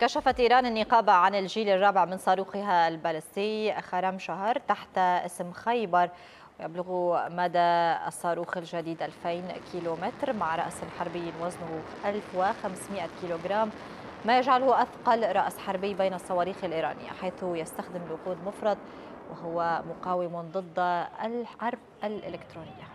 كشفت إيران النقابة عن الجيل الرابع من صاروخها البالستي خرم شهر تحت اسم خيبر يبلغ مدى الصاروخ الجديد 2000 كيلومتر مع رأس حربي وزنه 1500 كيلوغرام ما يجعله أثقل رأس حربي بين الصواريخ الإيرانية حيث يستخدم الوقود مفرط وهو مقاوم ضد الحرب الإلكترونية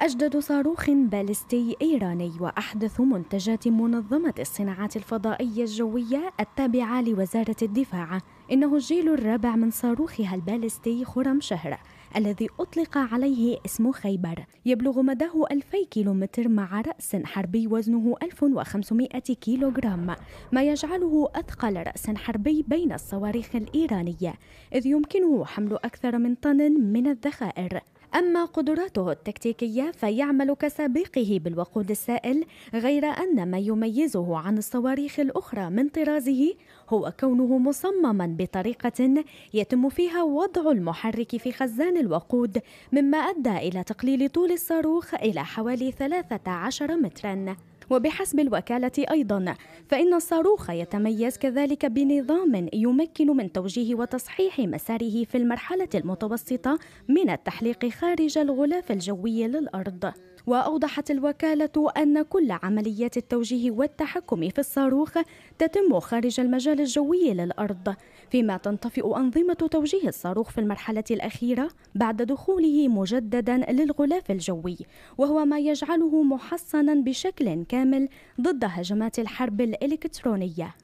أجدد صاروخ باليستي إيراني وأحدث منتجات منظمة الصناعات الفضائية الجوية التابعة لوزارة الدفاع إنه الجيل الرابع من صاروخها الباليستي خرم شهر الذي أطلق عليه اسم خيبر يبلغ مداه 2000 كيلومتر مع رأس حربي وزنه 1500 كيلوغرام ما يجعله أثقل رأس حربي بين الصواريخ الإيرانية إذ يمكنه حمل أكثر من طن من الذخائر أما قدراته التكتيكية فيعمل كسابقه بالوقود السائل غير أن ما يميزه عن الصواريخ الأخرى من طرازه هو كونه مصمما بطريقة يتم فيها وضع المحرك في خزان الوقود مما أدى إلى تقليل طول الصاروخ إلى حوالي 13 متراً وبحسب الوكالة أيضا فإن الصاروخ يتميز كذلك بنظام يمكن من توجيه وتصحيح مساره في المرحلة المتوسطة من التحليق خارج الغلاف الجوي للأرض وأوضحت الوكالة أن كل عمليات التوجيه والتحكم في الصاروخ تتم خارج المجال الجوي للأرض فيما تنطفئ أنظمة توجيه الصاروخ في المرحلة الأخيرة بعد دخوله مجددا للغلاف الجوي وهو ما يجعله محصنا بشكل كامل ضد هجمات الحرب الإلكترونية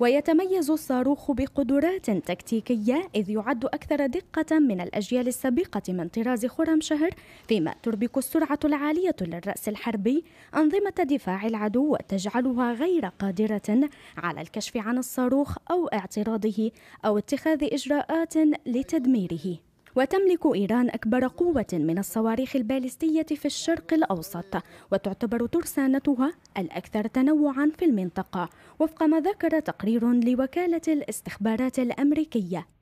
ويتميز الصاروخ بقدرات تكتيكية إذ يعد أكثر دقة من الأجيال السابقة من طراز خرمشهر فيما تربك السرعة العالية للرأس الحربي أنظمة دفاع العدو وتجعلها غير قادرة على الكشف عن الصاروخ أو اعتراضه أو اتخاذ إجراءات لتدميره وتملك إيران أكبر قوة من الصواريخ البالستية في الشرق الأوسط وتعتبر ترسانتها الأكثر تنوعا في المنطقة وفق ما ذكر تقرير لوكالة الاستخبارات الأمريكية